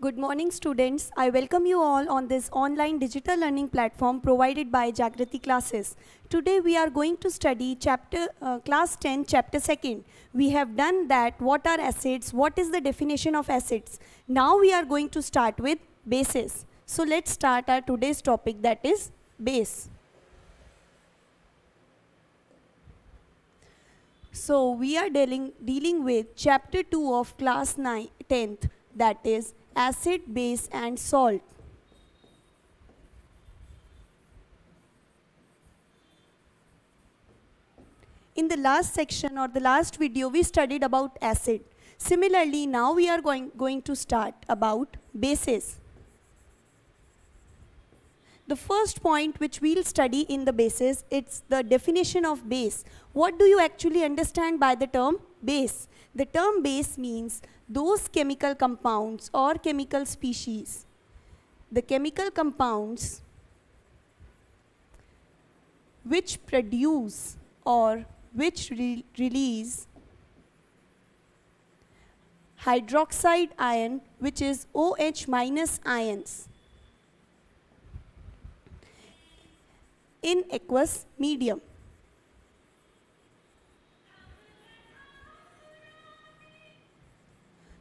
Good morning students. I welcome you all on this online digital learning platform provided by Jagrati Classes. Today we are going to study chapter uh, class 10 chapter 2nd. We have done that what are assets, what is the definition of assets. Now we are going to start with bases. So let's start our today's topic that is base. So we are dealing, dealing with chapter 2 of class 9, 10th that is acid, base and salt. In the last section or the last video we studied about acid. Similarly, now we are going, going to start about bases. The first point which we'll study in the bases, it's the definition of base. What do you actually understand by the term base? The term base means those chemical compounds or chemical species. The chemical compounds which produce or which re release hydroxide ion which is OH minus ions in aqueous medium.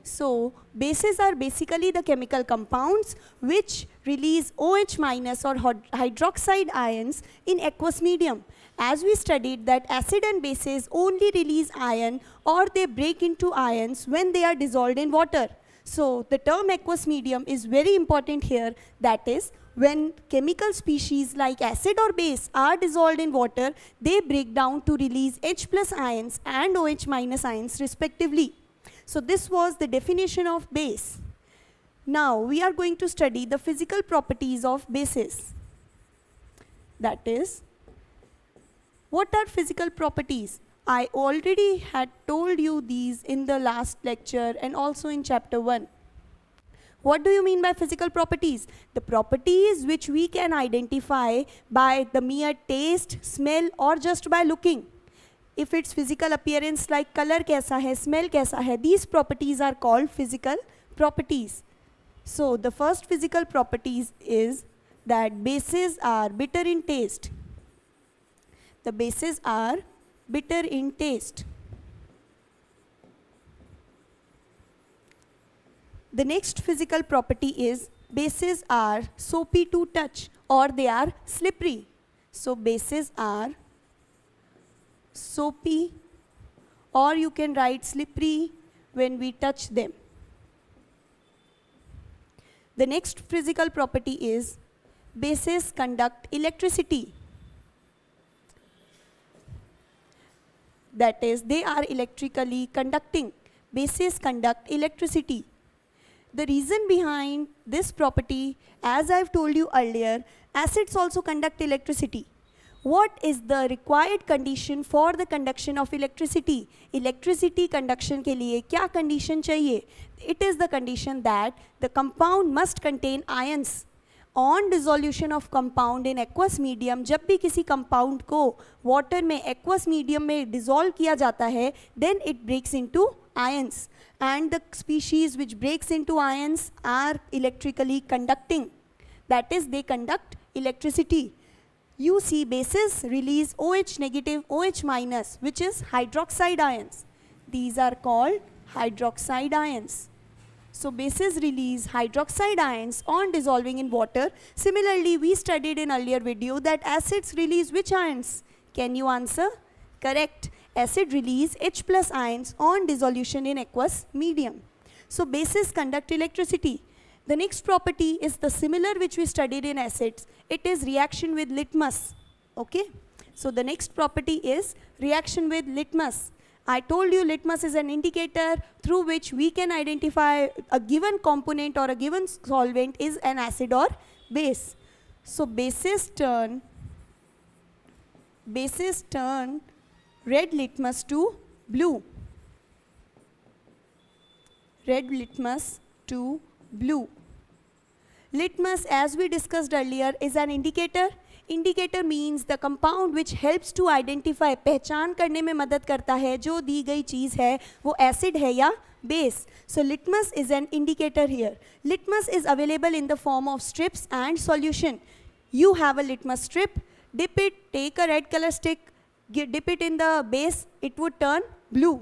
So bases are basically the chemical compounds which release OH minus or hydroxide ions in aqueous medium. As we studied that acid and bases only release ion or they break into ions when they are dissolved in water. So the term aqueous medium is very important here that is when chemical species like acid or base are dissolved in water, they break down to release H plus ions and OH minus ions respectively. So this was the definition of base. Now we are going to study the physical properties of bases. That is, what are physical properties? I already had told you these in the last lecture and also in chapter 1. What do you mean by physical properties? The properties which we can identify by the mere taste, smell or just by looking if its physical appearance like color kaisa hai, smell kaisa hai, these properties are called physical properties. So the first physical properties is that bases are bitter in taste. The bases are bitter in taste. The next physical property is bases are soapy to touch or they are slippery. So bases are soapy, or you can write slippery when we touch them. The next physical property is bases conduct electricity. That is, they are electrically conducting. Bases conduct electricity. The reason behind this property, as I've told you earlier, acids also conduct electricity what is the required condition for the conduction of electricity electricity conduction ke liye kya condition chahiye it is the condition that the compound must contain ions on dissolution of compound in aqueous medium jab bhi kisi compound ko water mein aqueous medium mein dissolve kiya jata hai then it breaks into ions and the species which breaks into ions are electrically conducting that is they conduct electricity UC bases release OH negative, OH minus, which is hydroxide ions. These are called hydroxide ions. So bases release hydroxide ions on dissolving in water. Similarly, we studied in earlier video that acids release which ions? Can you answer? Correct. Acid release H plus ions on dissolution in aqueous medium. So bases conduct electricity. The next property is the similar which we studied in acids. It is reaction with litmus. Okay? So the next property is reaction with litmus. I told you litmus is an indicator through which we can identify a given component or a given solvent is an acid or base. So bases turn, bases turn red litmus to blue. Red litmus to blue. Litmus, as we discussed earlier, is an indicator. Indicator means the compound which helps to identify, पहचान करने में मदद करता है जो दी गई चीज़ है वो acid है या base. So litmus is an indicator here. Litmus is available in the form of strips and solution. You have a litmus strip, dip it, take a red color stick, dip it in the base, it would turn blue.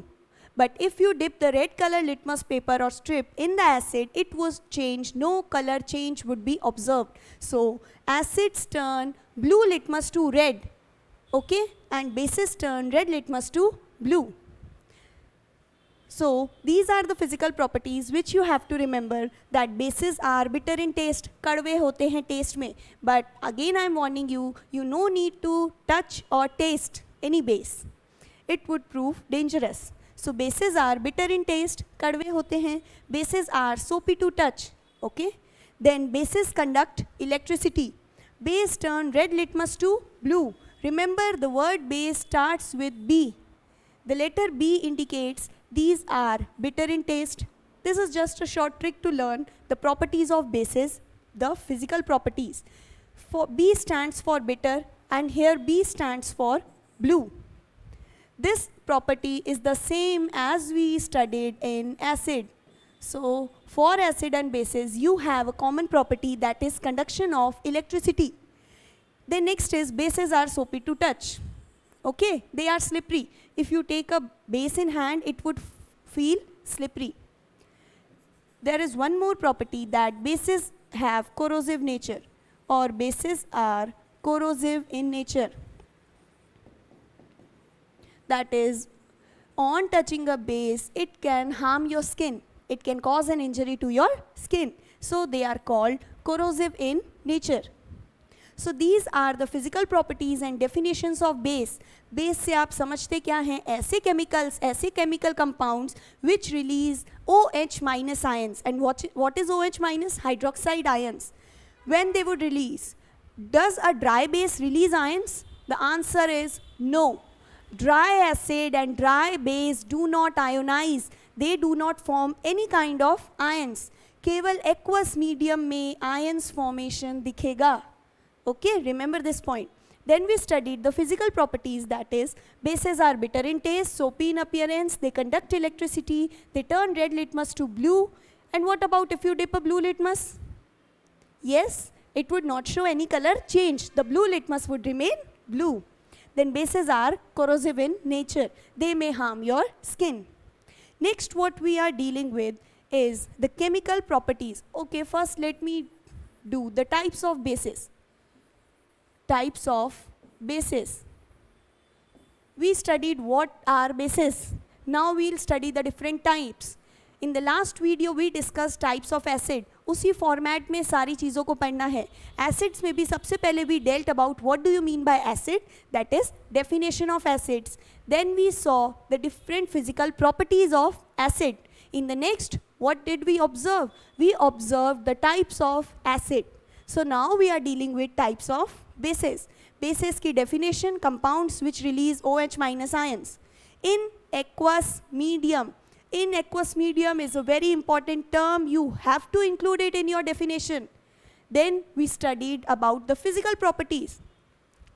But if you dip the red color litmus paper or strip in the acid, it was changed, no color change would be observed. So acids turn blue litmus to red, okay? And bases turn red litmus to blue. So these are the physical properties which you have to remember that bases are bitter in taste, kadwe hote hain taste mein. But again I am warning you, you no need to touch or taste any base. It would prove dangerous. So bases are bitter in taste, कड़वे होते हैं Bases are soapy to touch, okay? Then bases conduct electricity. Base turn red litmus to blue. Remember the word base starts with B. The letter B indicates these are bitter in taste. This is just a short trick to learn the properties of bases, the physical properties. For B stands for bitter and here B stands for blue. This property is the same as we studied in acid. So for acid and bases, you have a common property that is conduction of electricity. The next is bases are soapy to touch. Okay, they are slippery. If you take a base in hand, it would feel slippery. There is one more property that bases have corrosive nature or bases are corrosive in nature that is on touching a base it can harm your skin it can cause an injury to your skin so they are called corrosive in nature so these are the physical properties and definitions of base base se aap samajhte kya hain aise chemicals aise chemical compounds which release oh minus ions and what is oh minus hydroxide ions when they would release does a dry base release ions the answer is no dry acid and dry base do not ionize. They do not form any kind of ions. केवल aqueous medium may ions formation दिखेगा. Okay, remember this point. Then we studied the physical properties that is, bases are bitter in taste, soapy in appearance, they conduct electricity, they turn red litmus to blue. And what about if you dip a blue litmus? Yes, it would not show any color change. The blue litmus would remain blue then bases are corrosive in nature. They may harm your skin. Next what we are dealing with is the chemical properties. Okay, first let me do the types of bases. Types of bases. We studied what are bases. Now we'll study the different types. In the last video, we discussed types of acid. उसी format में सारी चीज़ों को पढ़ना है acids में भी सबसे पहले we dealt about what do you mean by acid that is definition of acids then we saw the different physical properties of acid in the next what did we observe we observe the types of acid so now we are dealing with types of bases bases की definition compounds which release O H minus ions in aqueous medium in aqueous medium is a very important term. You have to include it in your definition. Then we studied about the physical properties.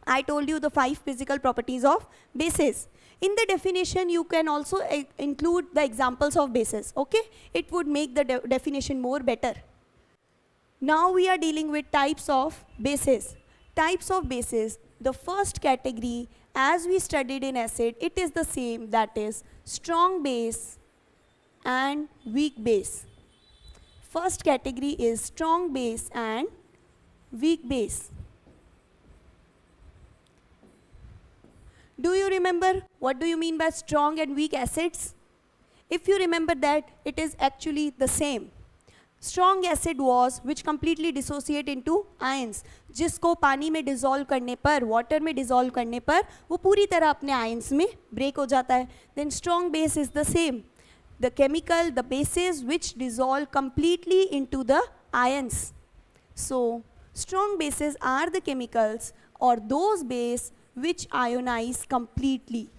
I told you the five physical properties of bases. In the definition, you can also eh, include the examples of bases, okay? It would make the de definition more better. Now we are dealing with types of bases. Types of bases, the first category, as we studied in acid, it is the same, that is strong base, and weak base. First category is strong base and weak base. Do you remember what do you mean by strong and weak acids? If you remember that, it is actually the same. strong acid was which completely dissociate into ions jisko pani mein dissolve karne par water mein dissolve karne par wo puri tarah apne ions mein break ho jata hai then strong base is the same the chemical, the bases which dissolve completely into the ions. So strong bases are the chemicals or those bases which ionize completely.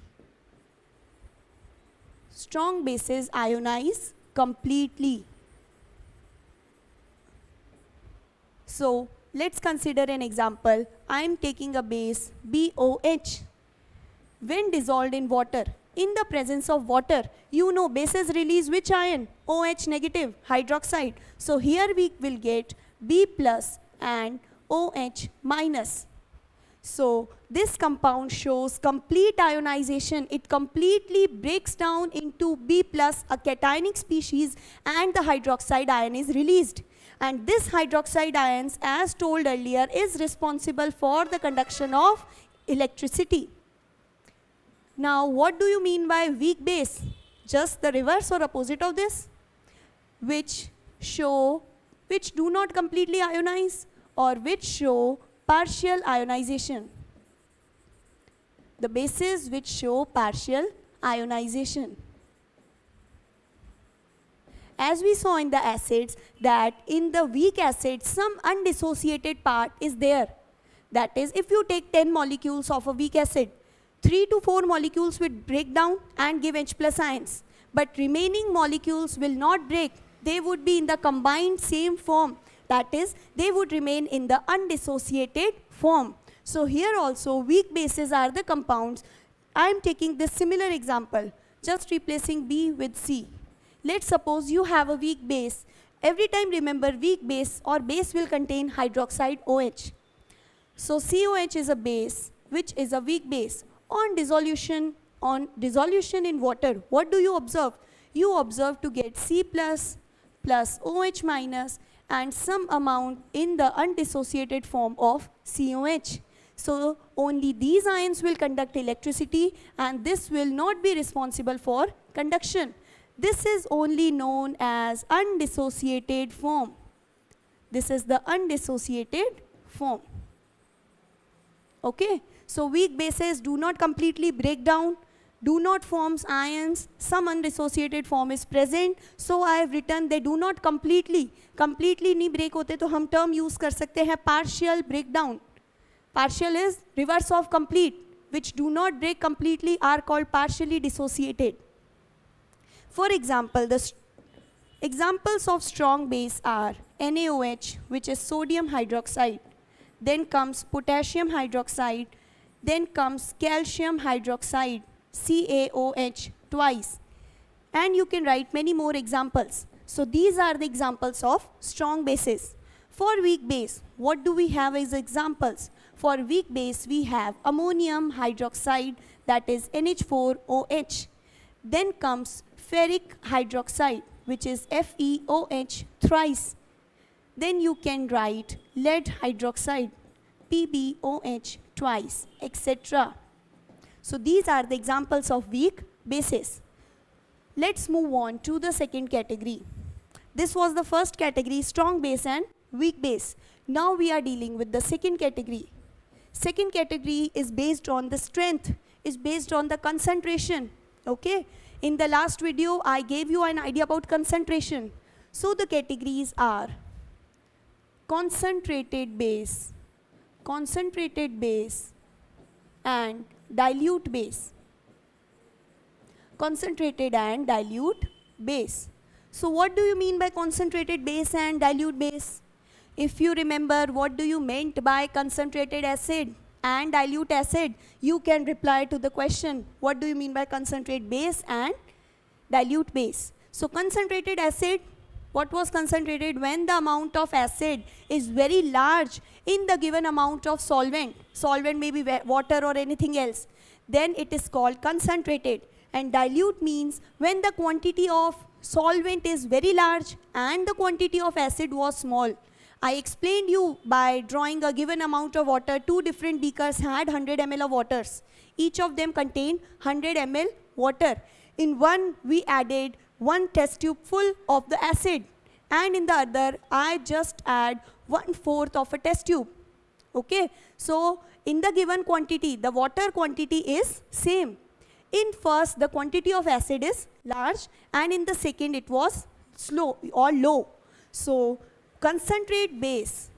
Strong bases ionize completely. So let's consider an example. I am taking a base BOH. When dissolved in water, in the presence of water. You know bases release which ion? OH negative, hydroxide. So here we will get B plus and OH minus. So this compound shows complete ionization. It completely breaks down into B plus, a cationic species, and the hydroxide ion is released. And this hydroxide ions, as told earlier, is responsible for the conduction of electricity. Now, what do you mean by weak base? Just the reverse or opposite of this? Which show, which do not completely ionize or which show partial ionization. The bases which show partial ionization. As we saw in the acids that in the weak acids some undissociated part is there. That is if you take 10 molecules of a weak acid, 3 to 4 molecules will break down and give H plus ions. But remaining molecules will not break. They would be in the combined same form. That is, they would remain in the undissociated form. So here also, weak bases are the compounds. I am taking this similar example, just replacing B with C. Let's suppose you have a weak base. Every time remember weak base or base will contain hydroxide OH. So COH is a base, which is a weak base on dissolution, on dissolution in water, what do you observe? You observe to get C plus plus OH minus and some amount in the undissociated form of COH. So only these ions will conduct electricity and this will not be responsible for conduction. This is only known as undissociated form. This is the undissociated form. Okay. So weak bases do not completely break down, do not form ions, some undissociated form is present. So I have written they do not completely, completely नहीं break hote. तो हम term use कर सकते हैं partial breakdown. Partial is reverse of complete, which do not break completely are called partially dissociated. For example, the examples of strong base are NaOH, which is sodium hydroxide. Then comes potassium hydroxide, then comes calcium hydroxide, CaOH, twice. And you can write many more examples. So these are the examples of strong bases. For weak base, what do we have as examples? For weak base, we have ammonium hydroxide, that is NH4OH. Then comes ferric hydroxide, which is FeOH thrice. Then you can write lead hydroxide, PbOH twice, etc. So these are the examples of weak bases. Let's move on to the second category. This was the first category, strong base and weak base. Now we are dealing with the second category. Second category is based on the strength, is based on the concentration, okay? In the last video, I gave you an idea about concentration. So the categories are concentrated base, concentrated base and dilute base. Concentrated and dilute base. So what do you mean by concentrated base and dilute base? If you remember what do you meant by concentrated acid and dilute acid, you can reply to the question, what do you mean by concentrated base and dilute base? So concentrated acid what was concentrated when the amount of acid is very large in the given amount of solvent. Solvent may be water or anything else. Then it is called concentrated. And dilute means when the quantity of solvent is very large and the quantity of acid was small. I explained you by drawing a given amount of water, two different beakers had 100 ml of waters. Each of them contained 100 ml water. In one, we added one test tube full of the acid and in the other I just add one fourth of a test tube. Okay, so in the given quantity, the water quantity is same. In first, the quantity of acid is large and in the second it was slow or low. So concentrate base,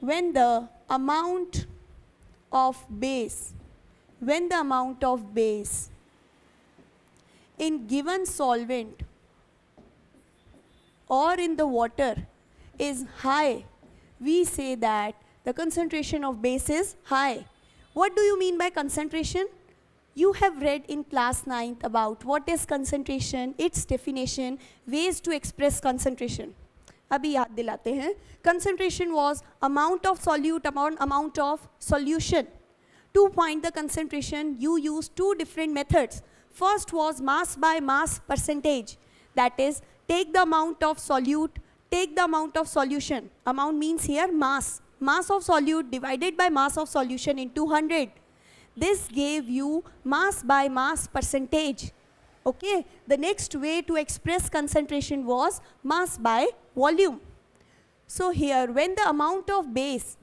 when the amount of base, when the amount of base in given solvent or in the water is high, we say that the concentration of base is high. What do you mean by concentration? You have read in class 9th about what is concentration, its definition, ways to express concentration. अभी याद दिलाते हैं Concentration was amount of solute amount amount of solution to find the concentration you use two different First was mass by mass percentage. That is, take the amount of solute, take the amount of solution. Amount means here mass. Mass of solute divided by mass of solution in 200. This gave you mass by mass percentage. Okay, the next way to express concentration was mass by volume. So here, when the amount of base,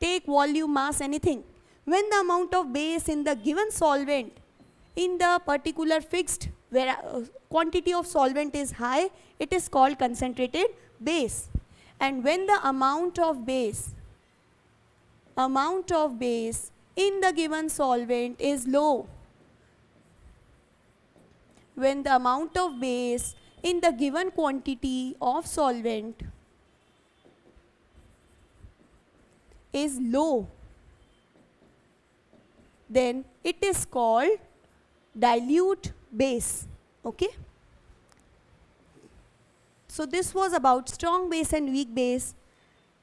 take volume, mass, anything. When the amount of base in the given solvent in the particular fixed where uh, quantity of solvent is high, it is called concentrated base. And when the amount of base, amount of base in the given solvent is low, when the amount of base in the given quantity of solvent is low, then it is called dilute base, okay? So this was about strong base and weak base,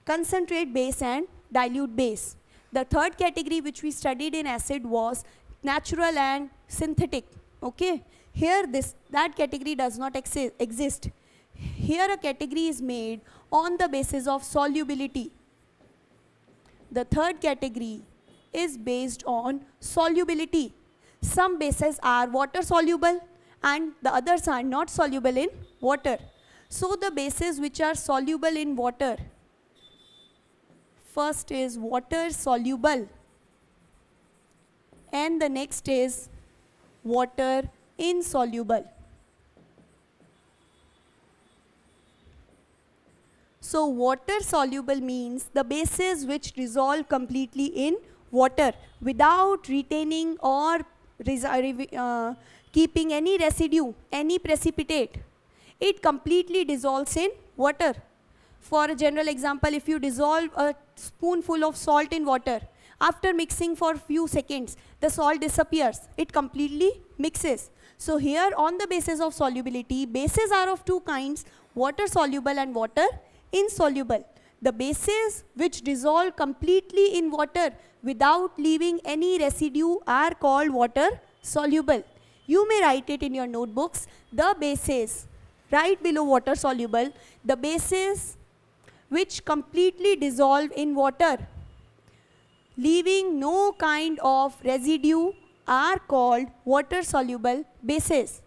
concentrate base and dilute base. The third category which we studied in acid was natural and synthetic, okay? Here this, that category does not exi exist. Here a category is made on the basis of solubility. The third category is based on solubility some bases are water soluble and the others are not soluble in water. So the bases which are soluble in water, first is water soluble and the next is water insoluble. So water soluble means the bases which dissolve completely in water without retaining or uh, uh, keeping any residue, any precipitate, it completely dissolves in water. For a general example, if you dissolve a spoonful of salt in water, after mixing for few seconds, the salt disappears. It completely mixes. So here on the basis of solubility, bases are of two kinds, water soluble and water insoluble. The bases which dissolve completely in water without leaving any residue are called water soluble. You may write it in your notebooks. The bases, right below water soluble, the bases which completely dissolve in water, leaving no kind of residue are called water soluble bases.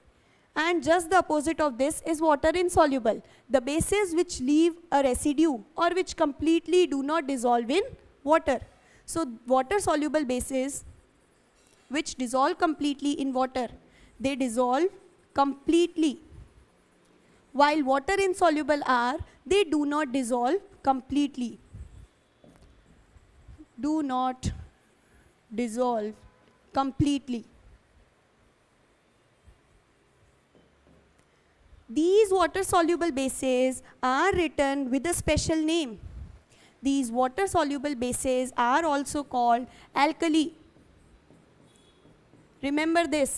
And just the opposite of this is water insoluble. The bases which leave a residue or which completely do not dissolve in water. So water soluble bases which dissolve completely in water, they dissolve completely. While water insoluble are, they do not dissolve completely. Do not dissolve completely. These water soluble bases are written with a special name. These water soluble bases are also called alkali. Remember this.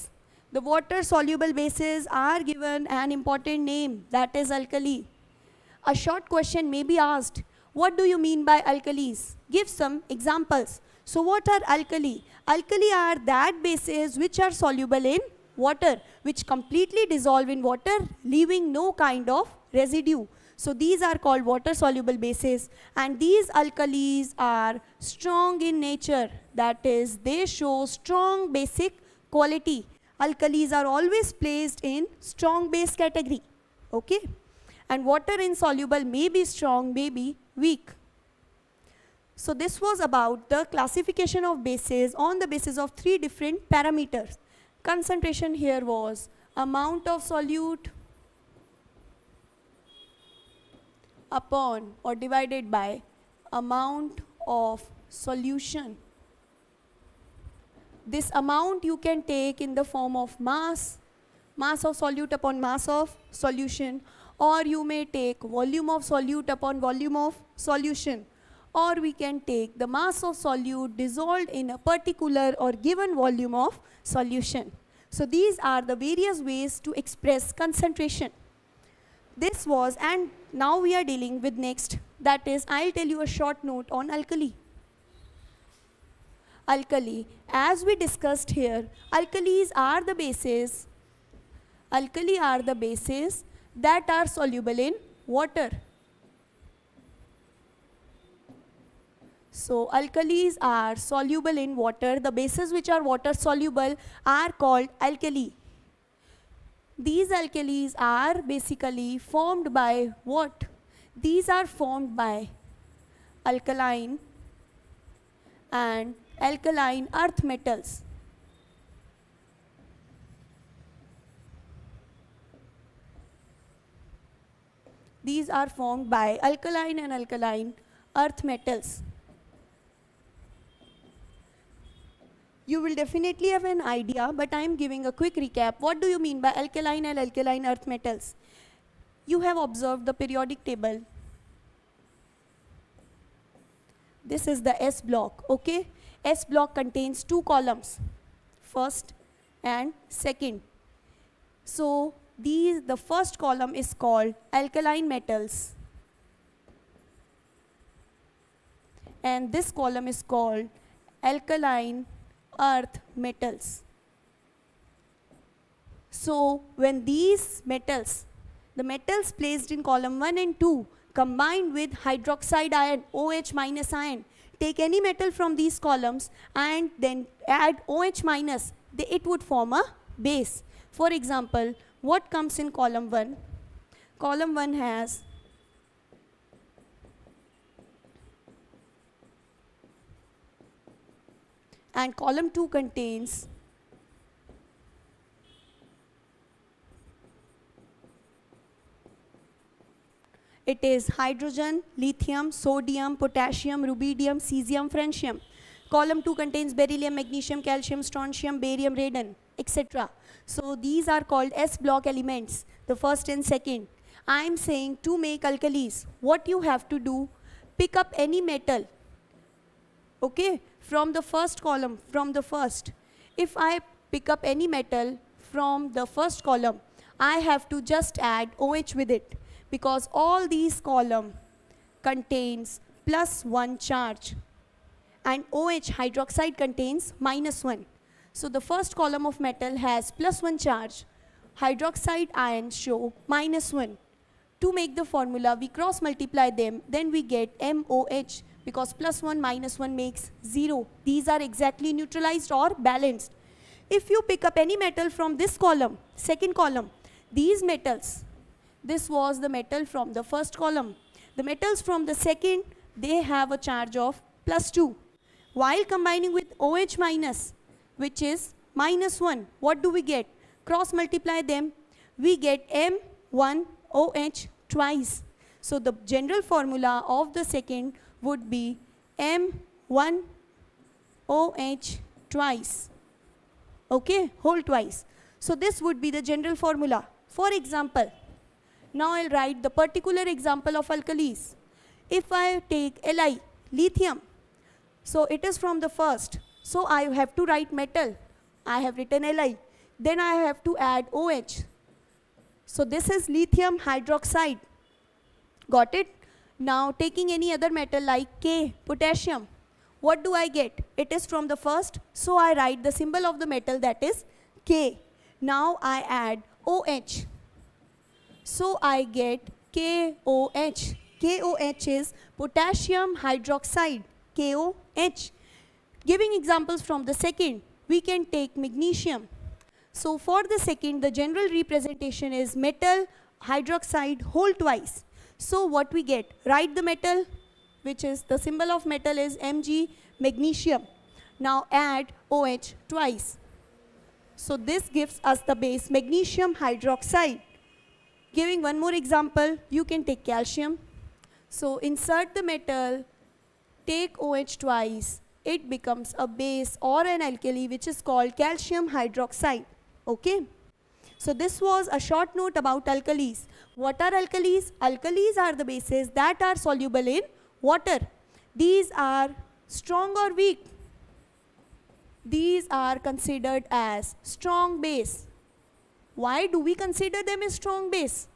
The water soluble bases are given an important name that is alkali. A short question may be asked. What do you mean by alkalis? Give some examples. So what are alkali? Alkali are that bases which are soluble in water, which completely dissolve in water, leaving no kind of residue. So these are called water soluble bases and these alkalis are strong in nature that is they show strong basic quality. Alkalis are always placed in strong base category. Okay? And water insoluble may be strong, may be weak. So this was about the classification of bases on the basis of three different parameters. Concentration here was amount of solute, upon or divided by amount of solution. This amount you can take in the form of mass, mass of solute upon mass of solution or you may take volume of solute upon volume of solution or we can take the mass of solute dissolved in a particular or given volume of solution. So these are the various ways to express concentration this was, and now we are dealing with next. That is, I'll tell you a short note on alkali. Alkali, as we discussed here, alkalis are the bases. Alkali are the bases that are soluble in water. So alkalis are soluble in water. The bases which are water soluble are called alkali. These alkalis are basically formed by what? These are formed by alkaline and alkaline earth metals. These are formed by alkaline and alkaline earth metals. you will definitely have an idea, but I'm giving a quick recap. What do you mean by alkaline and alkaline earth metals? You have observed the periodic table. This is the S block, okay? S block contains two columns, first and second. So these, the first column is called alkaline metals. And this column is called alkaline earth metals. So when these metals, the metals placed in column 1 and 2 combined with hydroxide ion, OH minus ion, take any metal from these columns and then add OH minus, it would form a base. For example, what comes in column 1? Column 1 has and column 2 contains It is hydrogen, lithium, sodium, potassium, rubidium, cesium, francium. Column 2 contains beryllium, magnesium, calcium, strontium, barium, radon, etc. So these are called S block elements, the first and second. I am saying to make alkalis, what you have to do, pick up any metal, okay, from the first column, from the first, if I pick up any metal from the first column, I have to just add OH with it because all these column contains plus one charge and OH hydroxide contains minus one. So the first column of metal has plus one charge. Hydroxide ions show minus one. To make the formula, we cross multiply them, then we get MOH because plus 1 minus 1 makes 0. These are exactly neutralized or balanced. If you pick up any metal from this column, second column, these metals, this was the metal from the first column. The metals from the second, they have a charge of plus 2. While combining with OH minus, which is minus 1, what do we get? Cross multiply them, we get M1OH twice. So the general formula of the second would be M1OH twice. Okay, whole twice. So this would be the general formula. For example, now I'll write the particular example of alkalis. If I take Li, lithium, so it is from the first. So I have to write metal. I have written Li. Then I have to add OH. So this is lithium hydroxide. Got it? Now taking any other metal like K, potassium, what do I get? It is from the first, so I write the symbol of the metal that is K. Now I add OH. So I get KOH. KOH is potassium hydroxide, KOH. Giving examples from the second, we can take magnesium. So for the second, the general representation is metal hydroxide whole twice. So what we get, write the metal, which is the symbol of metal is Mg magnesium. Now add OH twice. So this gives us the base magnesium hydroxide. Giving one more example, you can take calcium. So insert the metal, take OH twice, it becomes a base or an alkali which is called calcium hydroxide. Okay? So this was a short note about alkalis. What are alkalis? Alkalis are the bases that are soluble in water. These are strong or weak. These are considered as strong base. Why do we consider them as strong base?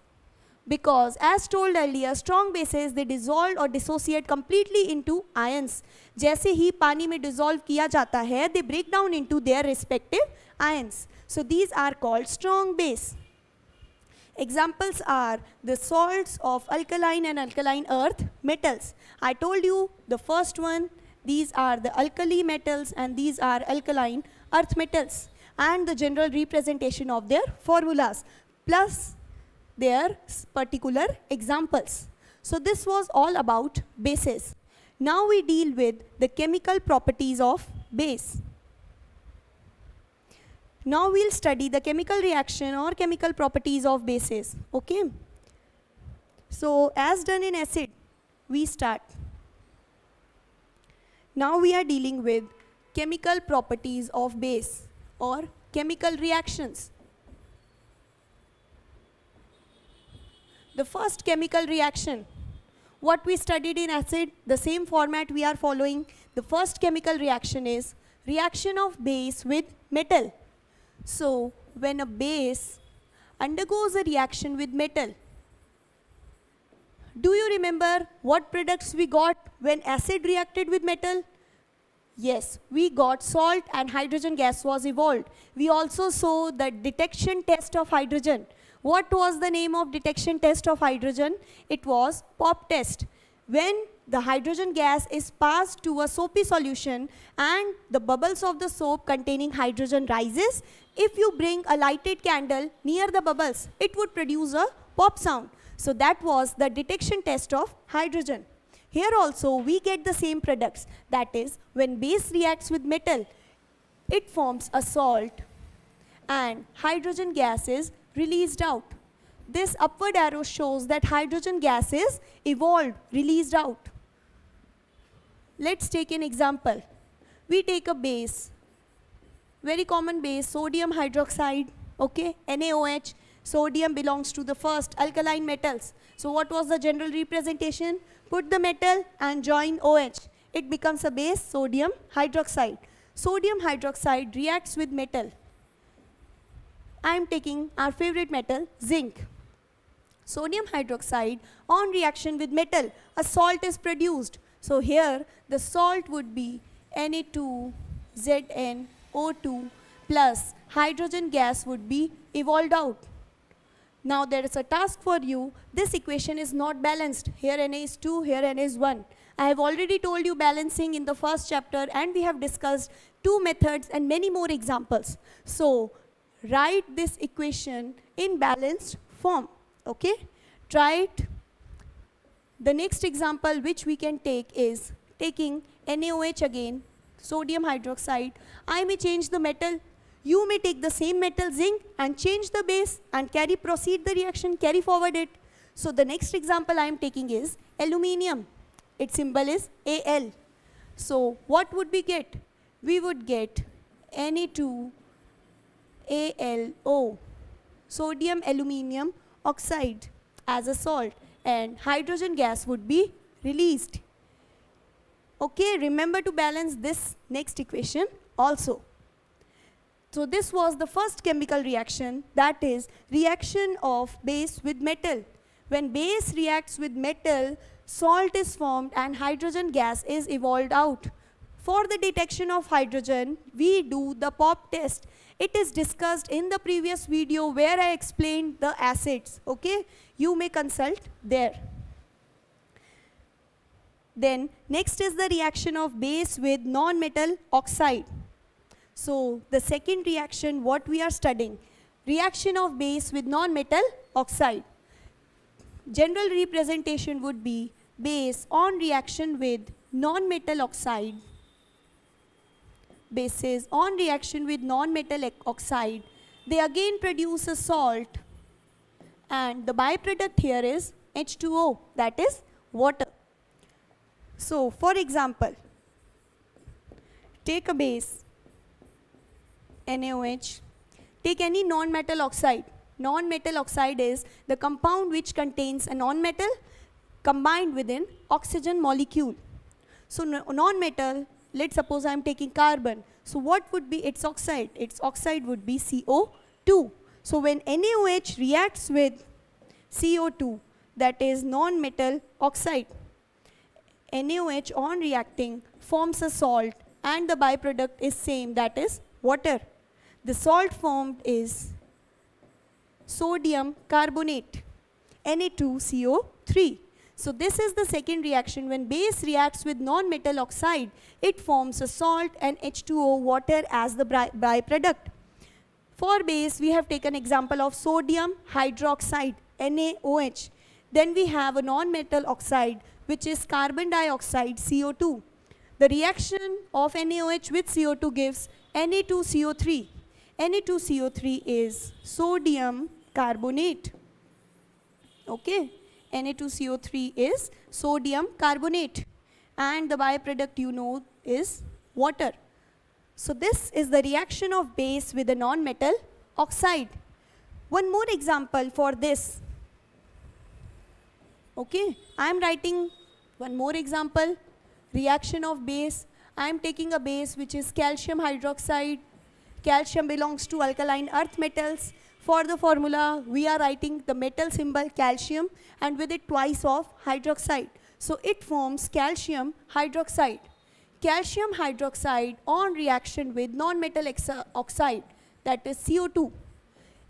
Because as told earlier, strong bases they dissolve or dissociate completely into ions. जैसे ही पानी में dissolve किया जाता है, they break down into their respective ions. So these are called strong base. Examples are the salts of alkaline and alkaline earth metals. I told you the first one, these are the alkali metals and these are alkaline earth metals and the general representation of their formulas plus their particular examples. So this was all about bases. Now we deal with the chemical properties of base. Now we'll study the chemical reaction or chemical properties of bases, okay? So as done in acid, we start. Now we are dealing with chemical properties of base or chemical reactions. The first chemical reaction, what we studied in acid, the same format we are following. The first chemical reaction is reaction of base with metal. So when a base undergoes a reaction with metal, do you remember what products we got when acid reacted with metal? Yes, we got salt and hydrogen gas was evolved. We also saw the detection test of hydrogen. What was the name of detection test of hydrogen? It was POP test when the hydrogen gas is passed to a soapy solution and the bubbles of the soap containing hydrogen rises, if you bring a lighted candle near the bubbles, it would produce a pop sound. So that was the detection test of hydrogen. Here also we get the same products. That is, when base reacts with metal, it forms a salt and hydrogen gas is released out this upward arrow shows that hydrogen gas is evolved, released out. Let's take an example. We take a base, very common base, sodium hydroxide, okay, NaOH. Sodium belongs to the first alkaline metals. So what was the general representation? Put the metal and join OH. It becomes a base, sodium hydroxide. Sodium hydroxide reacts with metal. I am taking our favorite metal, zinc sodium hydroxide on reaction with metal, a salt is produced. So here the salt would be Na2ZnO2 plus hydrogen gas would be evolved out. Now there is a task for you. This equation is not balanced. Here Na is 2, here Na is 1. I have already told you balancing in the first chapter and we have discussed two methods and many more examples. So write this equation in balanced form. Okay, try it. The next example which we can take is taking NaOH again, sodium hydroxide. I may change the metal. You may take the same metal zinc and change the base and carry proceed the reaction, carry forward it. So the next example I am taking is aluminium. Its symbol is Al. So what would we get? We would get Na2AlO, sodium aluminium oxide as a salt and hydrogen gas would be released. Okay, remember to balance this next equation also. So this was the first chemical reaction, that is reaction of base with metal. When base reacts with metal, salt is formed and hydrogen gas is evolved out. For the detection of hydrogen, we do the POP test it is discussed in the previous video where I explained the assets, okay? You may consult there. Then next is the reaction of base with non-metal oxide. So the second reaction what we are studying, reaction of base with non-metal oxide. General representation would be base on reaction with non-metal oxide bases on reaction with non-metal oxide, they again produce a salt. And the byproduct here is H2O, that is water. So, for example, take a base, NaOH, take any non-metal oxide. Non-metal oxide is the compound which contains a non-metal combined within oxygen molecule. So non-metal Let's suppose I'm taking carbon. So what would be its oxide? Its oxide would be CO2. So when NaOH reacts with CO2, that is non-metal oxide, NaOH on reacting forms a salt and the byproduct is same, that is water. The salt formed is sodium carbonate, Na2CO3. So this is the second reaction. When base reacts with non-metal oxide, it forms a salt and H2O water as the byproduct. For base, we have taken example of sodium hydroxide, NaOH. Then we have a non-metal oxide, which is carbon dioxide, CO2. The reaction of NaOH with CO2 gives Na2CO3. Na2CO3 is sodium carbonate. Okay. Na2CO3 is sodium carbonate and the byproduct you know is water. So this is the reaction of base with a non-metal oxide. One more example for this. Okay, I am writing one more example, reaction of base. I am taking a base which is calcium hydroxide. Calcium belongs to alkaline earth metals. For the formula, we are writing the metal symbol calcium and with it twice of hydroxide. So it forms calcium hydroxide. Calcium hydroxide on reaction with non-metal oxide, that is CO2,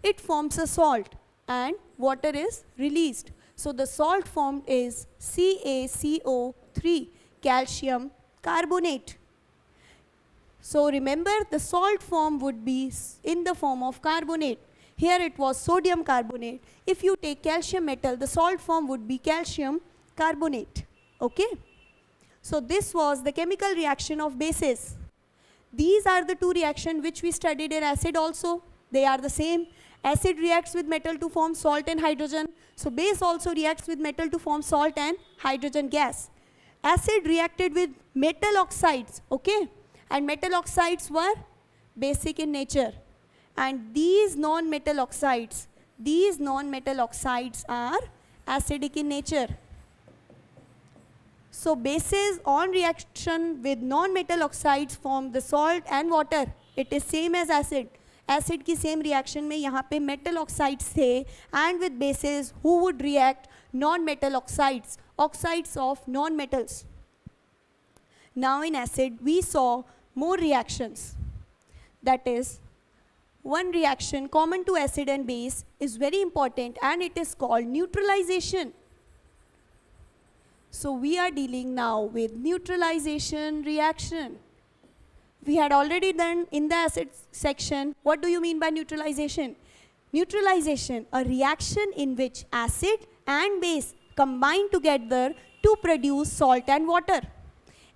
it forms a salt and water is released. So the salt formed is CaCO3, calcium carbonate. So remember the salt form would be in the form of carbonate. Here it was sodium carbonate. If you take calcium metal, the salt form would be calcium carbonate. Okay? So this was the chemical reaction of bases. These are the two reactions which we studied in acid also. They are the same. Acid reacts with metal to form salt and hydrogen. So base also reacts with metal to form salt and hydrogen gas. Acid reacted with metal oxides, okay? And metal oxides were basic in nature. And these non-metal oxides, these non-metal oxides are acidic in nature. So bases on reaction with non-metal oxides form the salt and water. It is same as acid. Acid की same reaction में यहाँ पे metal oxides थे and with bases who would react non-metal oxides, oxides of non-metals. now in acid we saw more reactions that is one reaction common to acid and base is very important and it is called neutralization. So we are dealing now with neutralization reaction. We had already done in the acid section, what do you mean by neutralization? Neutralization, a reaction in which acid and base combine together to produce salt and water.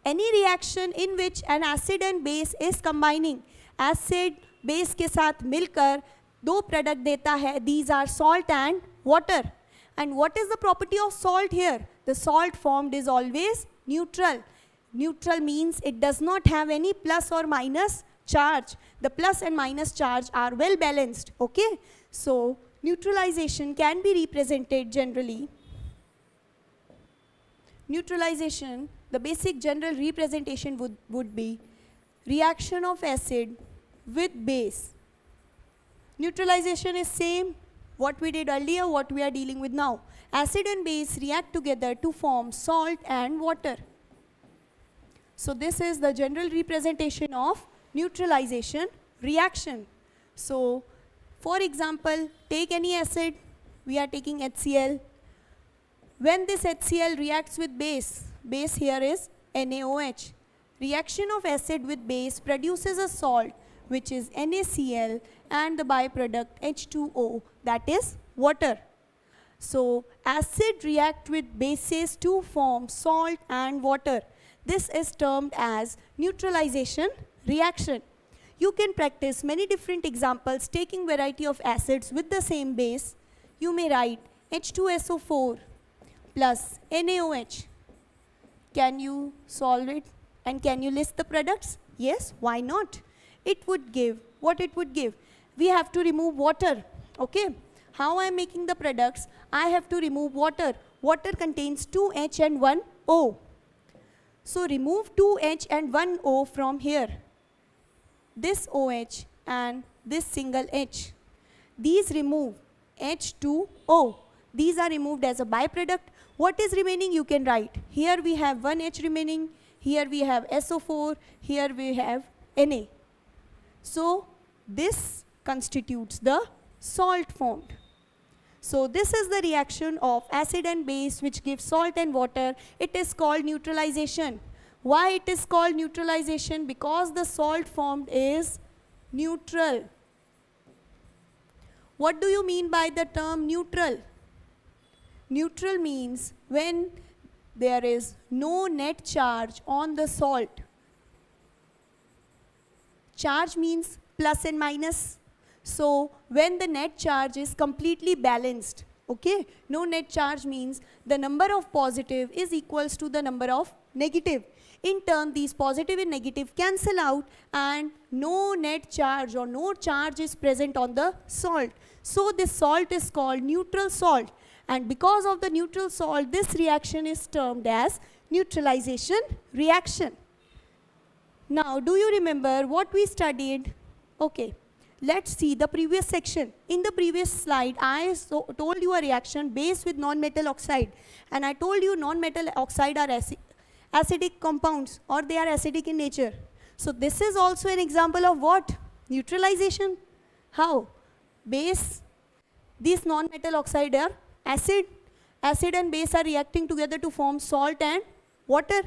Any reaction in which an acid and base is combining, acid base के साथ मिलकर दो product देता है these are salt and water and what is the property of salt here the salt form is always neutral neutral means it does not have any plus और minus charge the plus and minus charge are well balanced okay so neutralisation can be represented generally neutralisation the basic general representation would be reaction of acid with base. Neutralization is same what we did earlier, what we are dealing with now. Acid and base react together to form salt and water. So this is the general representation of neutralization reaction. So for example, take any acid, we are taking HCl. When this HCl reacts with base, base here is NaOH. Reaction of acid with base produces a salt which is NaCl and the byproduct H2O that is water. So acid react with bases to form salt and water. This is termed as neutralization reaction. You can practice many different examples taking variety of acids with the same base. You may write H2SO4 plus NaOH. Can you solve it? And can you list the products? Yes, why not? it would give what it would give we have to remove water okay how i am making the products i have to remove water water contains 2h and 1o so remove 2h and 1o from here this OH and this single H. These remove H2O. These are removed as a byproduct. What is remaining you can write. Here we have 1H remaining, here we have SO4, here we have Na. So this constitutes the salt formed. So this is the reaction of acid and base which gives salt and water. It is called neutralization. Why it is called neutralization? Because the salt formed is neutral. What do you mean by the term neutral? Neutral means when there is no net charge on the salt. Charge means plus and minus. So when the net charge is completely balanced, okay, no net charge means the number of positive is equals to the number of negative. In turn, these positive and negative cancel out and no net charge or no charge is present on the salt. So this salt is called neutral salt. And because of the neutral salt, this reaction is termed as neutralization reaction. Now, do you remember what we studied? Okay, let's see the previous section. In the previous slide, I so told you a reaction base with non-metal oxide. And I told you non-metal oxide are acid acidic compounds or they are acidic in nature. So this is also an example of what? Neutralization. How? Base, these non-metal oxide are acid. Acid and base are reacting together to form salt and water.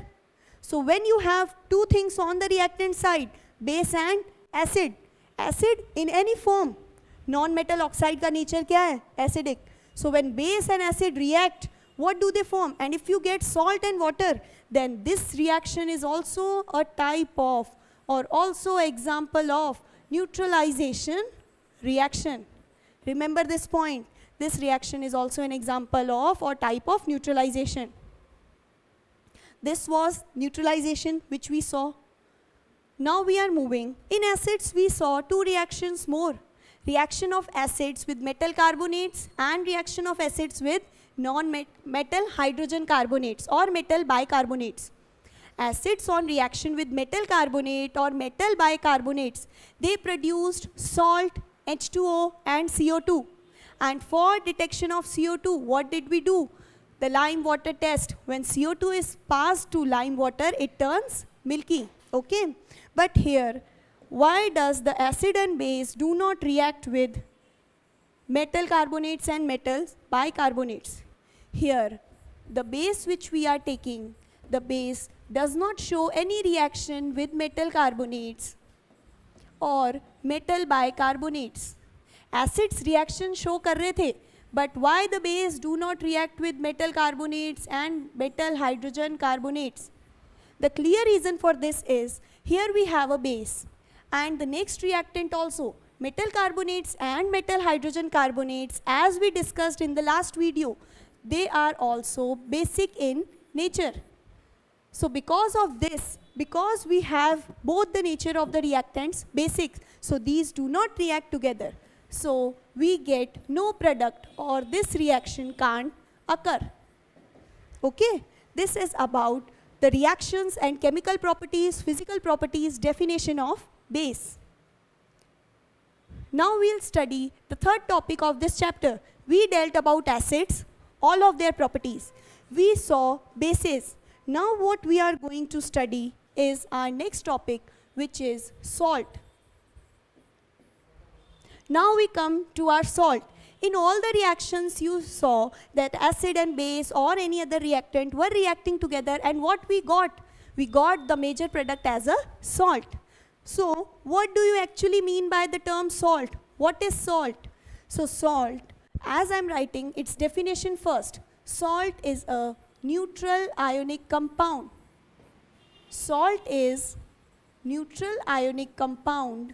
So when you have two things on the reactant side, base and acid, acid in any form, non-metal oxide ka nature kya hai Acidic. So when base and acid react, what do they form? And if you get salt and water, then this reaction is also a type of or also example of neutralization reaction. Remember this point. This reaction is also an example of or type of neutralization. This was neutralization, which we saw. Now we are moving. In acids, we saw two reactions more. Reaction of acids with metal carbonates and reaction of acids with non-metal hydrogen carbonates or metal bicarbonates. Acids on reaction with metal carbonate or metal bicarbonates, they produced salt, H2O and CO2. And for detection of CO2, what did we do? the lime water test. When CO2 is passed to lime water, it turns milky. Okay. But here, why does the acid and base do not react with metal carbonates and metals bicarbonates? Here, the base which we are taking, the base does not show any reaction with metal carbonates or metal bicarbonates. Acids' reaction show. कर but why the base do not react with metal carbonates and metal hydrogen carbonates? The clear reason for this is here we have a base and the next reactant also metal carbonates and metal hydrogen carbonates as we discussed in the last video they are also basic in nature. So because of this because we have both the nature of the reactants basics so these do not react together. So we get no product or this reaction can't occur. Okay, this is about the reactions and chemical properties, physical properties, definition of base. Now we'll study the third topic of this chapter. We dealt about acids, all of their properties. We saw bases. Now what we are going to study is our next topic, which is salt. Now we come to our salt. In all the reactions you saw that acid and base or any other reactant were reacting together and what we got? We got the major product as a salt. So what do you actually mean by the term salt? What is salt? So salt, as I'm writing its definition first, salt is a neutral ionic compound. Salt is neutral ionic compound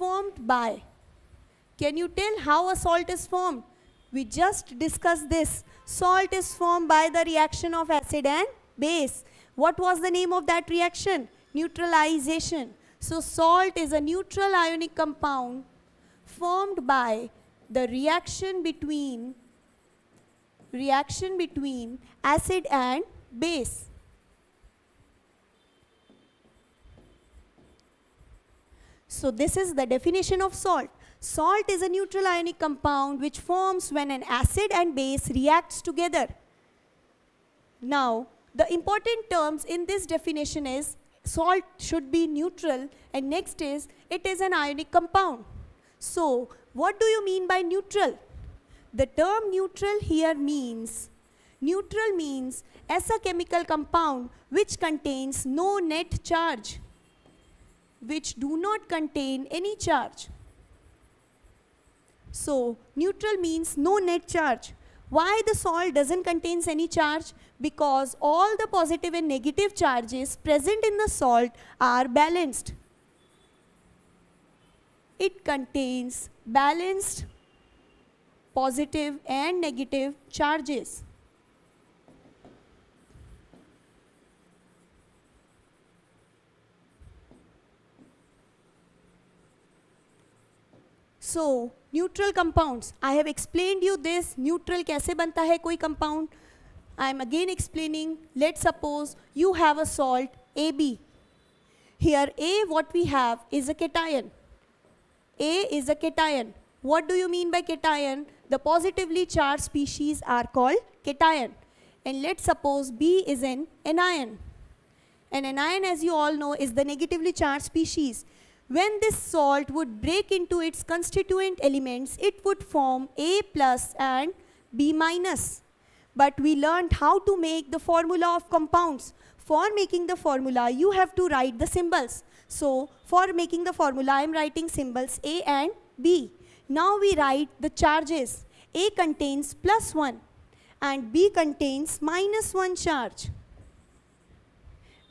formed by. Can you tell how a salt is formed? We just discussed this. Salt is formed by the reaction of acid and base. What was the name of that reaction? Neutralization. So salt is a neutral ionic compound formed by the reaction between reaction between acid and base. So this is the definition of salt. Salt is a neutral ionic compound which forms when an acid and base reacts together. Now, the important terms in this definition is salt should be neutral and next is it is an ionic compound. So, what do you mean by neutral? The term neutral here means, neutral means as a chemical compound which contains no net charge which do not contain any charge. So neutral means no net charge. Why the salt doesn't contain any charge? Because all the positive and negative charges present in the salt are balanced. It contains balanced positive and negative charges. So neutral compounds. I have explained you this. Neutral कैसे बनता है compound? I am again explaining. Let's suppose you have a salt AB. Here A what we have is a cation. A is a cation. What do you mean by cation? The positively charged species are called cation. And let's suppose B is an anion. An anion as you all know is the negatively charged species. When this salt would break into its constituent elements, it would form A plus and B minus. But we learned how to make the formula of compounds. For making the formula, you have to write the symbols. So for making the formula, I am writing symbols A and B. Now we write the charges. A contains plus 1 and B contains minus 1 charge.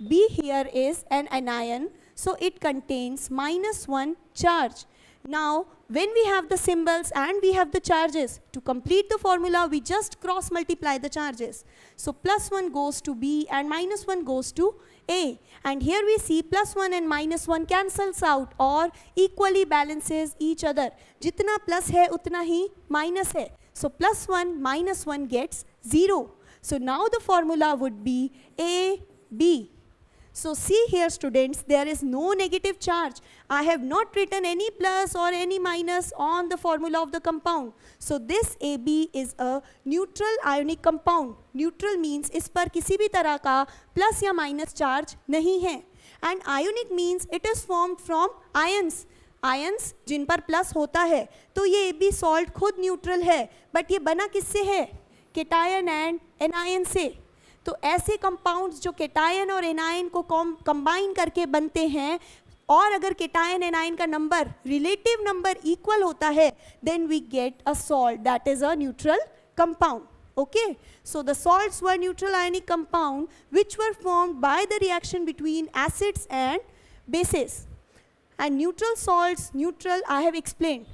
B here is an anion so it contains minus 1 charge. Now, when we have the symbols and we have the charges, to complete the formula, we just cross multiply the charges. So, plus 1 goes to B and minus 1 goes to A. And here we see plus 1 and minus 1 cancels out or equally balances each other. Jitna plus hai, utna hi minus hai. So, plus 1 minus 1 gets 0. So, now the formula would be A, B So see here students, there is no negative charge. I have not written any plus or any minus on the formula of the compound. So this AB is a neutral ionic compound. Neutral means is par kisi bhi tarah ka plus ya minus charge nahi hai And ionic means it is formed from ions. ions jin par plus hota hai to ye ab salt khud neutral hai but ye bana kisse hai cation and anion se तो ऐसे compounds जो cation और A9 को combine करके बनते हैं और अगर केटायन एनायन का नंबर रिलेटिव नंबर इक्वल होता है then we get a salt that is a neutral compound okay so the salts were neutral ionic compound which were form by the reaction between acids and bases and neutral salts neutral I have explain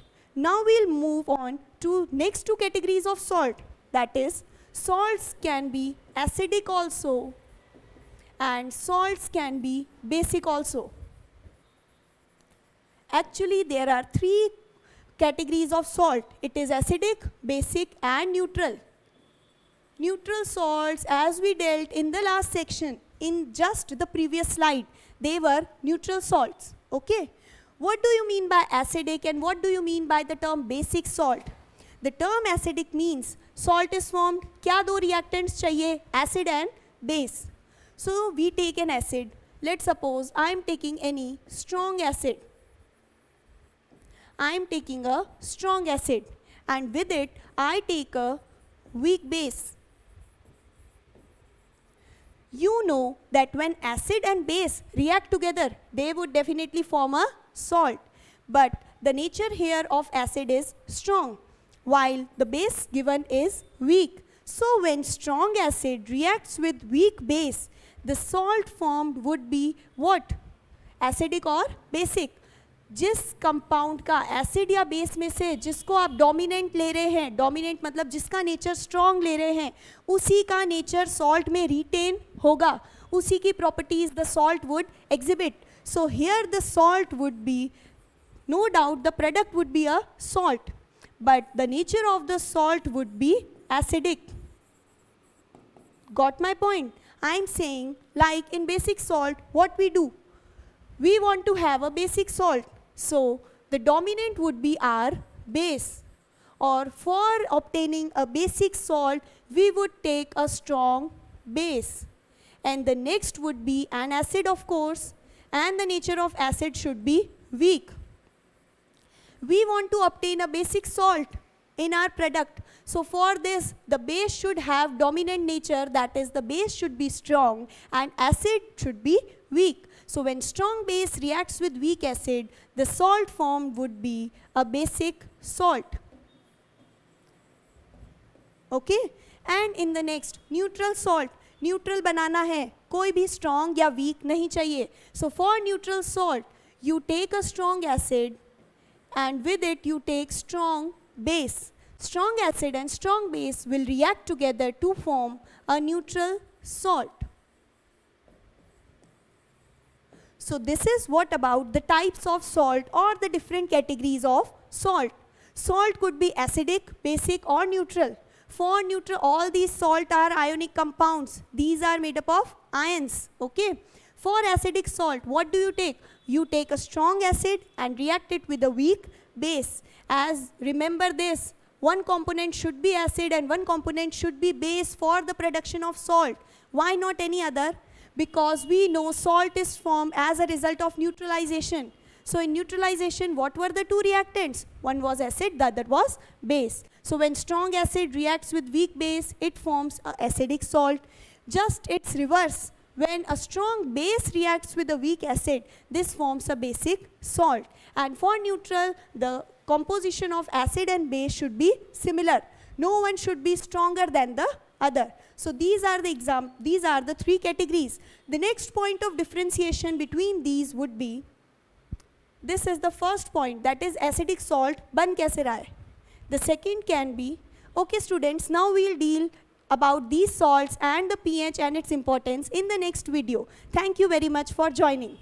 now we'll move on to next two categories of salt that is salt can be acidic also and salts can be basic also. Actually there are three categories of salt. It is acidic, basic and neutral. Neutral salts as we dealt in the last section in just the previous slide, they were neutral salts, okay? What do you mean by acidic and what do you mean by the term basic salt? The term acidic means salt is formed kya do reactants chahiye acid and base so we take an acid let's suppose i am taking any strong acid i am taking a strong acid and with it i take a weak base you know that when acid and base react together they would definitely form a salt but the nature here of acid is strong while the base given is weak. So when strong acid reacts with weak base, the salt formed would be what? Acidic or basic. जिस compound का acid या base में से जिसको आप dominant ले रहे हैं डोमिनेंट मतलब जिसका नेचर स्ट्रॉन्ग ले रहे हैं उसी का नेचर सॉल्ट में रिटेन होगा उसी की properties the salt would exhibit so here the salt would be no doubt the product would be a salt but the nature of the salt would be acidic. Got my point? I am saying like in basic salt, what we do? We want to have a basic salt. So the dominant would be our base. Or for obtaining a basic salt, we would take a strong base. And the next would be an acid, of course. And the nature of acid should be weak we want to obtain a basic salt in our product. So for this, the base should have dominant nature, that is the base should be strong and acid should be weak. So when strong base reacts with weak acid, the salt formed would be a basic salt. Okay? And in the next, neutral salt. Neutral banana hai, Koi bhi strong ya weak nahi chahiye. So for neutral salt, you take a strong acid and with it you take strong base. Strong acid and strong base will react together to form a neutral salt. So this is what about the types of salt or the different categories of salt. Salt could be acidic, basic or neutral. For neutral, all these salt are ionic compounds. These are made up of ions, okay? For acidic salt, what do you take? you take a strong acid and react it with a weak base. As remember this, one component should be acid and one component should be base for the production of salt. Why not any other? Because we know salt is formed as a result of neutralization. So in neutralization, what were the two reactants? One was acid, the other was base. So when strong acid reacts with weak base, it forms acidic salt. Just its reverse when a strong base reacts with a weak acid, this forms a basic salt. And for neutral, the composition of acid and base should be similar. No one should be stronger than the other. So these are the exam these are the three categories. The next point of differentiation between these would be this is the first point that is acidic salt ban kaise The second can be okay students now we'll deal about these salts and the pH and its importance in the next video. Thank you very much for joining.